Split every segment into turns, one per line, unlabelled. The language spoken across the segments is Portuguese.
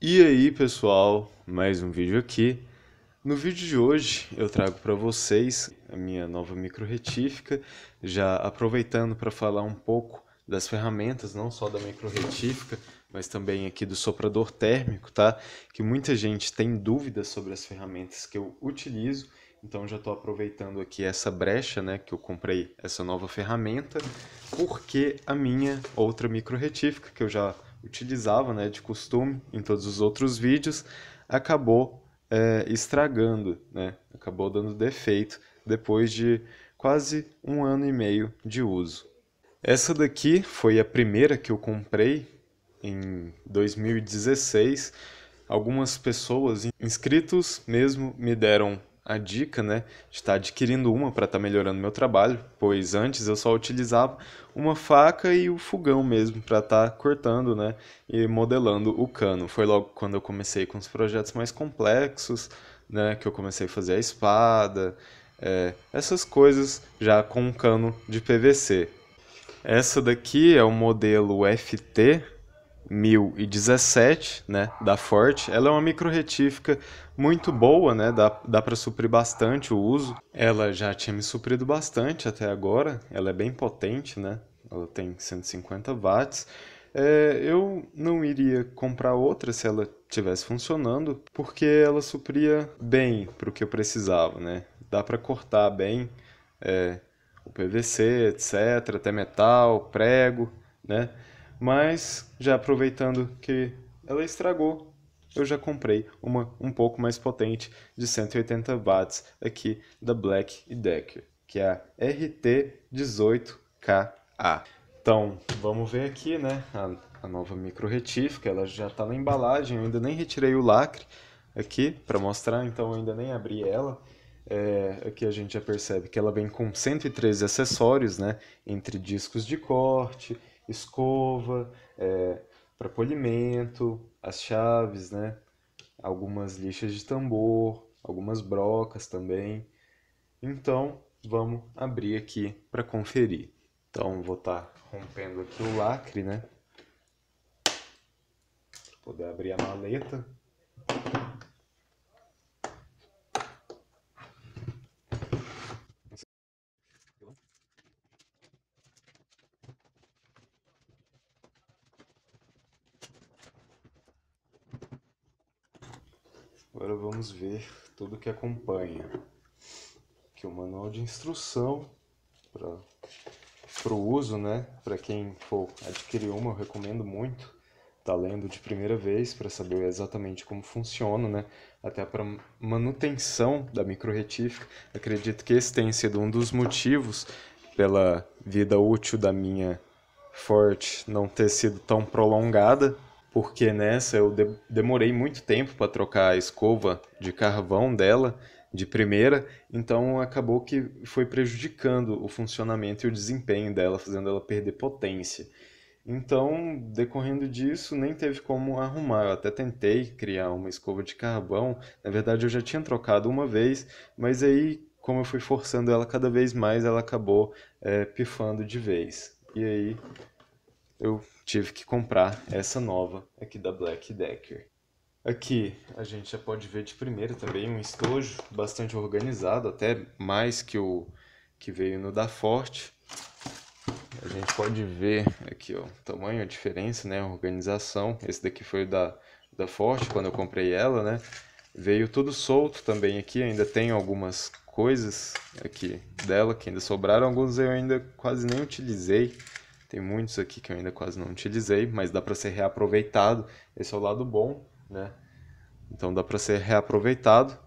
E aí pessoal, mais um vídeo aqui. No vídeo de hoje eu trago para vocês a minha nova micro retífica, já aproveitando para falar um pouco das ferramentas, não só da micro retífica, mas também aqui do soprador térmico, tá? Que muita gente tem dúvidas sobre as ferramentas que eu utilizo, então já estou aproveitando aqui essa brecha, né, que eu comprei essa nova ferramenta, porque a minha outra micro retífica que eu já utilizava né, de costume em todos os outros vídeos, acabou é, estragando, né? acabou dando defeito depois de quase um ano e meio de uso. Essa daqui foi a primeira que eu comprei em 2016. Algumas pessoas inscritos mesmo me deram a dica, né, de estar adquirindo uma para estar tá melhorando meu trabalho, pois antes eu só utilizava uma faca e o fogão mesmo para estar tá cortando, né, e modelando o cano. Foi logo quando eu comecei com os projetos mais complexos, né, que eu comecei a fazer a espada, é, essas coisas já com um cano de PVC. Essa daqui é o modelo FT, 1017, né, da Forte. Ela é uma micro retífica muito boa, né, dá, dá para suprir bastante o uso. Ela já tinha me suprido bastante até agora, ela é bem potente, né, ela tem 150 watts. É, eu não iria comprar outra se ela tivesse funcionando, porque ela supria bem para o que eu precisava, né. Dá para cortar bem é, o PVC, etc, até metal, prego, né. Mas, já aproveitando que ela estragou, eu já comprei uma um pouco mais potente de 180 watts aqui da Black Decker, que é a RT18KA. Então, vamos ver aqui, né, a, a nova micro retífica, ela já está na embalagem, eu ainda nem retirei o lacre aqui para mostrar, então ainda nem abri ela. É, aqui a gente já percebe que ela vem com 113 acessórios, né? Entre discos de corte, escova, é, para polimento, as chaves, né? Algumas lixas de tambor, algumas brocas também. Então, vamos abrir aqui para conferir. Então, vou estar tá rompendo aqui o lacre, né? Para poder abrir a maleta. Agora vamos ver tudo que acompanha. Que o manual de instrução para o uso, né? Para quem for adquirir uma, eu recomendo muito. Tá lendo de primeira vez para saber exatamente como funciona, né? Até para manutenção da microretífica. Acredito que esse tenha sido um dos motivos pela vida útil da minha Forte não ter sido tão prolongada, porque nessa eu de demorei muito tempo para trocar a escova de carvão dela de primeira, então acabou que foi prejudicando o funcionamento e o desempenho dela, fazendo ela perder potência. Então, decorrendo disso, nem teve como arrumar. Eu até tentei criar uma escova de carvão. Na verdade, eu já tinha trocado uma vez, mas aí, como eu fui forçando ela cada vez mais, ela acabou é, pifando de vez. E aí, eu tive que comprar essa nova aqui da Black Decker. Aqui a gente já pode ver de primeiro também um estojo bastante organizado, até mais que o que veio no da Forte. A gente pode ver aqui ó, o tamanho, a diferença, né, a organização. Esse daqui foi o da, da Forte quando eu comprei ela, né? Veio tudo solto também aqui, ainda tem algumas coisas aqui dela que ainda sobraram, alguns eu ainda quase nem utilizei. Tem muitos aqui que eu ainda quase não utilizei, mas dá para ser reaproveitado. Esse é o lado bom, né? Então dá para ser reaproveitado.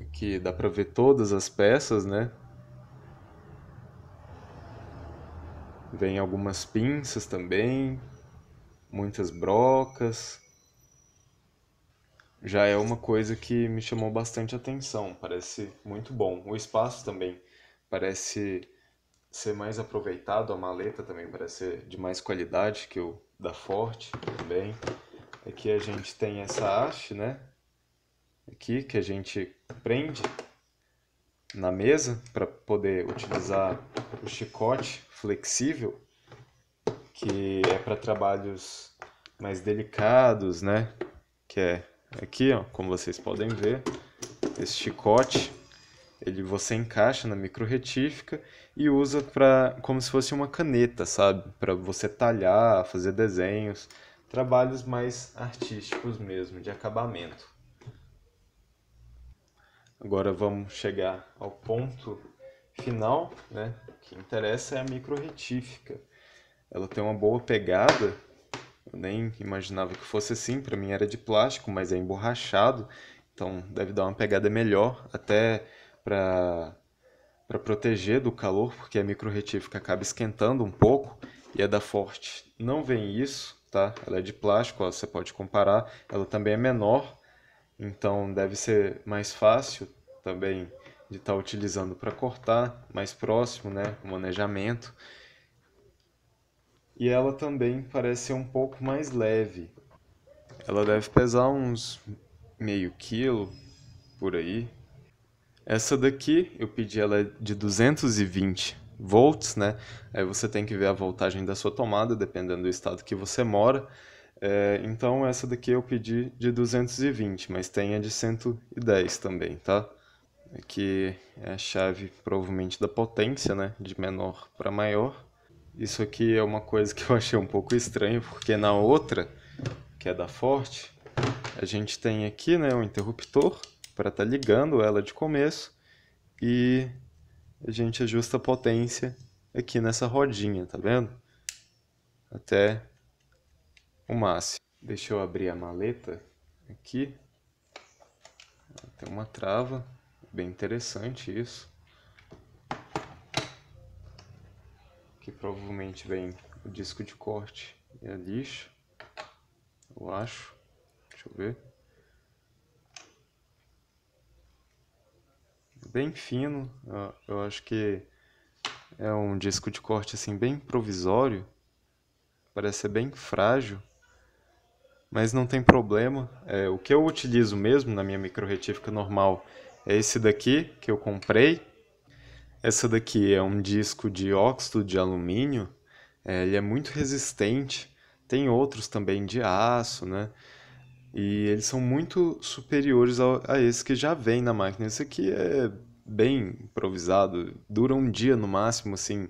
Aqui dá para ver todas as peças, né? Vem algumas pinças também, muitas brocas já é uma coisa que me chamou bastante atenção. Parece muito bom. O espaço também parece ser mais aproveitado, a maleta também parece ser de mais qualidade que o da Forte também. Aqui a gente tem essa haste, né? Aqui que a gente prende na mesa para poder utilizar o chicote flexível, que é para trabalhos mais delicados, né? Que é Aqui, ó, como vocês podem ver, esse chicote ele você encaixa na microretífica e usa para como se fosse uma caneta, sabe? Para você talhar, fazer desenhos, trabalhos mais artísticos mesmo, de acabamento. Agora vamos chegar ao ponto final, né? O que interessa é a microretífica. Ela tem uma boa pegada eu nem imaginava que fosse assim, para mim era de plástico, mas é emborrachado, então deve dar uma pegada melhor, até para para proteger do calor, porque a microretífica acaba esquentando um pouco e a da Forte não vem isso, tá? Ela é de plástico, ó, você pode comparar, ela também é menor, então deve ser mais fácil também de estar tá utilizando para cortar mais próximo, né, o manejamento. E ela também parece ser um pouco mais leve. Ela deve pesar uns meio quilo por aí. Essa daqui eu pedi ela é de 220 volts, né? Aí você tem que ver a voltagem da sua tomada, dependendo do estado que você mora. É, então essa daqui eu pedi de 220, mas tem a de 110 também, tá? Que é a chave provavelmente da potência, né? De menor para maior. Isso aqui é uma coisa que eu achei um pouco estranho, porque na outra, que é da Forte, a gente tem aqui né, um interruptor para estar tá ligando ela de começo e a gente ajusta a potência aqui nessa rodinha, tá vendo? Até o máximo. Deixa eu abrir a maleta aqui. Tem uma trava, bem interessante isso. que provavelmente vem o disco de corte e a lixa, eu acho. Deixa eu ver. Bem fino, eu acho que é um disco de corte assim bem provisório, parece ser bem frágil, mas não tem problema. É, o que eu utilizo mesmo na minha micro retífica normal é esse daqui que eu comprei, essa daqui é um disco de óxido de alumínio, é, ele é muito resistente, tem outros também de aço, né? E eles são muito superiores a esse que já vem na máquina. Esse aqui é bem improvisado, dura um dia no máximo, assim,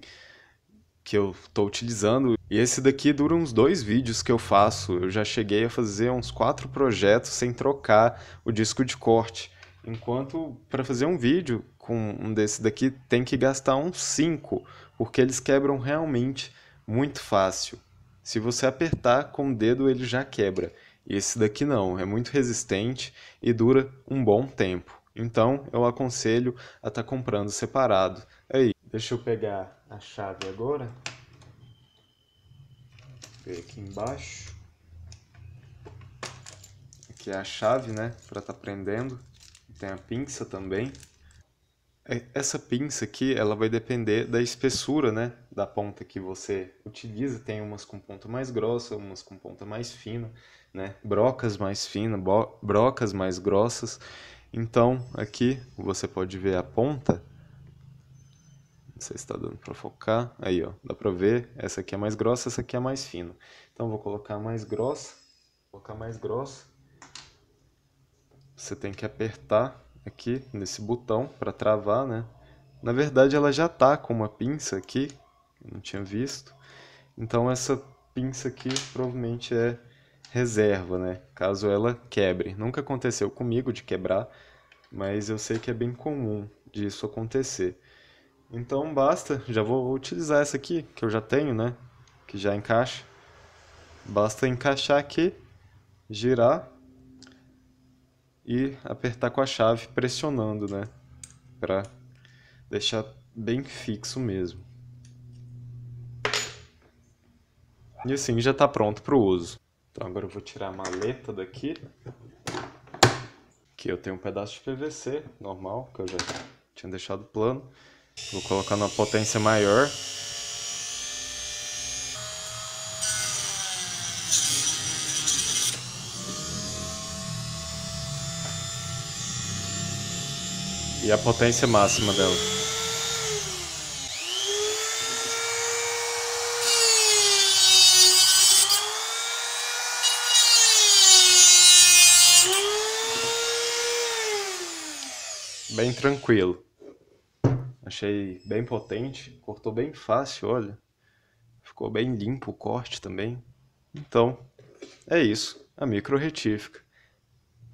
que eu estou utilizando. E esse daqui dura uns dois vídeos que eu faço. Eu já cheguei a fazer uns quatro projetos sem trocar o disco de corte. Enquanto para fazer um vídeo com um desse daqui tem que gastar uns 5, porque eles quebram realmente muito fácil. Se você apertar com o dedo, ele já quebra. Esse daqui não, é muito resistente e dura um bom tempo. Então eu aconselho a estar tá comprando separado. Aí, deixa eu pegar a chave agora. Vou aqui embaixo. Aqui é a chave, né, para estar tá prendendo. Tem a pinça também. É, essa pinça aqui, ela vai depender da espessura, né, da ponta que você utiliza. Tem umas com ponta mais grossa, umas com ponta mais fina, né, brocas mais finas, brocas mais grossas. Então, aqui você pode ver a ponta. Não sei se está dando para focar. Aí, ó, dá para ver. Essa aqui é mais grossa, essa aqui é mais fina. Então, vou colocar mais grossa, vou colocar mais grossa. Você tem que apertar aqui nesse botão para travar, né? Na verdade ela já está com uma pinça aqui, não tinha visto. Então essa pinça aqui provavelmente é reserva, né? Caso ela quebre. Nunca aconteceu comigo de quebrar, mas eu sei que é bem comum disso acontecer. Então basta, já vou utilizar essa aqui que eu já tenho, né? Que já encaixa. Basta encaixar aqui, girar e apertar com a chave pressionando, né? Para deixar bem fixo mesmo. E assim já está pronto para o uso. Então agora eu vou tirar a maleta daqui. Aqui eu tenho um pedaço de PVC normal, que eu já tinha deixado plano. Vou colocar na potência maior e a potência máxima dela. Bem tranquilo. Achei bem potente, cortou bem fácil, olha. Ficou bem limpo o corte também. Então, é isso, a micro retífica.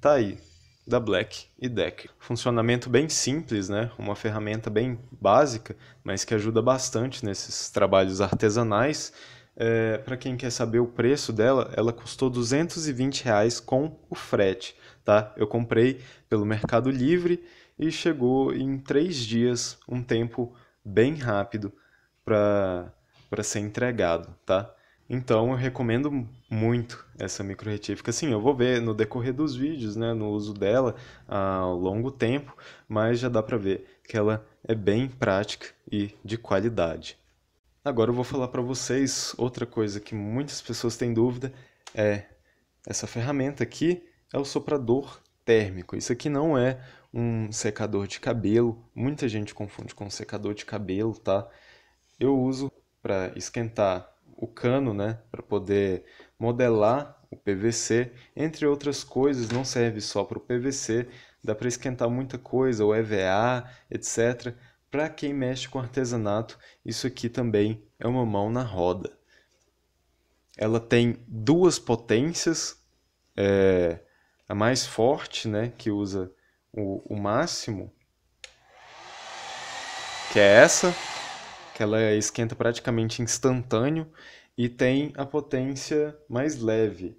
Tá aí da Black e Decker. Funcionamento bem simples, né? Uma ferramenta bem básica, mas que ajuda bastante nesses trabalhos artesanais. É, para quem quer saber o preço dela, ela custou 220 reais com o frete, tá? Eu comprei pelo Mercado Livre e chegou em três dias, um tempo bem rápido para ser entregado, tá? Então eu recomendo muito essa microretífica. Sim, eu vou ver no decorrer dos vídeos, né, no uso dela há ah, longo tempo, mas já dá para ver que ela é bem prática e de qualidade. Agora eu vou falar para vocês outra coisa que muitas pessoas têm dúvida é essa ferramenta aqui é o soprador térmico. Isso aqui não é um secador de cabelo. Muita gente confunde com um secador de cabelo, tá? Eu uso para esquentar o cano, né, para poder modelar o PVC, entre outras coisas, não serve só para o PVC, dá para esquentar muita coisa, o EVA, etc. Para quem mexe com artesanato, isso aqui também é uma mão na roda. Ela tem duas potências, é, a mais forte, né, que usa o, o máximo, que é essa, que ela esquenta praticamente instantâneo e tem a potência mais leve,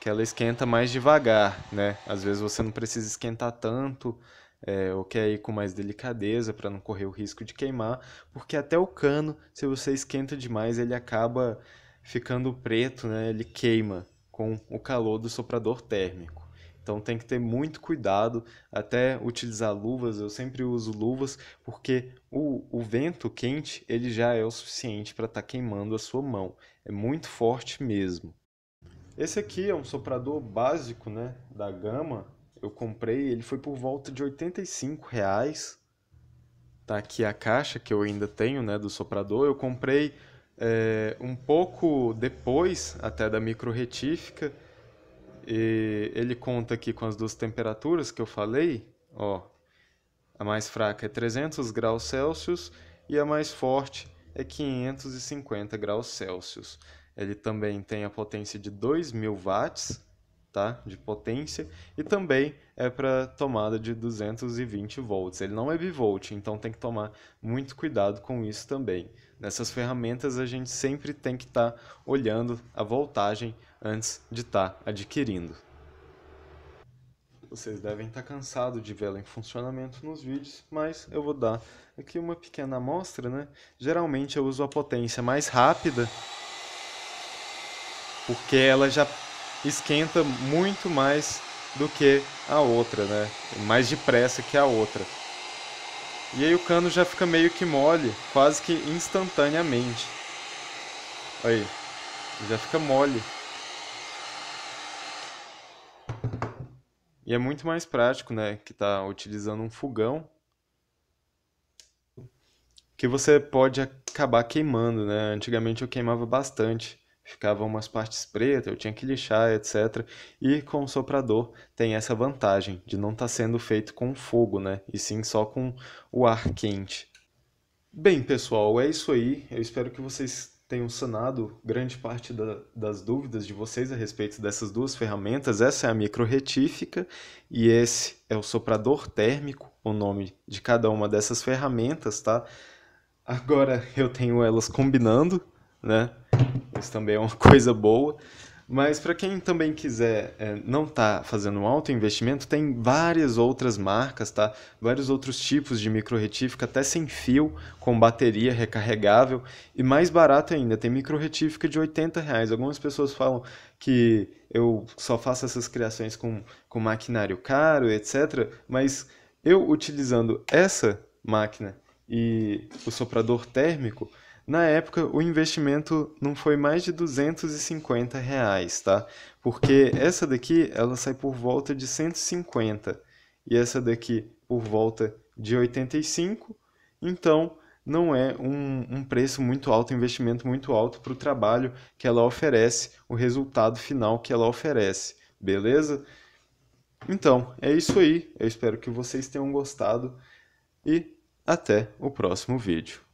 que ela esquenta mais devagar, né? Às vezes você não precisa esquentar tanto, é, ou quer ir com mais delicadeza para não correr o risco de queimar, porque até o cano, se você esquenta demais, ele acaba ficando preto, né? Ele queima com o calor do soprador térmico. Então tem que ter muito cuidado, até utilizar luvas, eu sempre uso luvas, porque o, o vento quente ele já é o suficiente para estar tá queimando a sua mão. É muito forte mesmo. Esse aqui é um soprador básico né, da gama. Eu comprei, ele foi por volta de R$ 85,00. Tá aqui a caixa que eu ainda tenho né, do soprador. Eu comprei é, um pouco depois até da micro retífica e ele conta aqui com as duas temperaturas que eu falei, ó. A mais fraca é 300 graus Celsius e a mais forte é 550 graus Celsius. Ele também tem a potência de 2000 watts tá? De potência e também é para tomada de 220 volts. Ele não é bivolt, então tem que tomar muito cuidado com isso também. Nessas ferramentas a gente sempre tem que estar tá olhando a voltagem antes de estar tá adquirindo. Vocês devem estar tá cansados de vê-la em funcionamento nos vídeos, mas eu vou dar aqui uma pequena amostra, né? Geralmente eu uso a potência mais rápida, porque ela já esquenta muito mais do que a outra, né? Mais depressa que a outra. E aí o cano já fica meio que mole, quase que instantaneamente. Aí, já fica mole. E é muito mais prático, né? Que tá utilizando um fogão. Que você pode acabar queimando, né? Antigamente eu queimava bastante ficavam umas partes pretas, eu tinha que lixar, etc. E com o soprador tem essa vantagem de não estar tá sendo feito com fogo, né? E sim só com o ar quente. Bem, pessoal, é isso aí. Eu espero que vocês tenham sanado grande parte da, das dúvidas de vocês a respeito dessas duas ferramentas. Essa é a microretífica e esse é o soprador térmico, o nome de cada uma dessas ferramentas, tá? Agora eu tenho elas combinando, né? Isso também é uma coisa boa. Mas para quem também quiser é, não tá fazendo um alto investimento, tem várias outras marcas, tá? Vários outros tipos de micro retífica até sem fio, com bateria recarregável e mais barato ainda, tem micro retífica de 80 reais. Algumas pessoas falam que eu só faço essas criações com, com maquinário caro, etc. Mas eu utilizando essa máquina e o soprador térmico, na época, o investimento não foi mais de 250 reais, tá? Porque essa daqui, ela sai por volta de 150 e essa daqui por volta de 85. Então, não é um, um preço muito alto, um investimento muito alto para o trabalho que ela oferece, o resultado final que ela oferece, beleza? Então, é isso aí. Eu espero que vocês tenham gostado e até o próximo vídeo.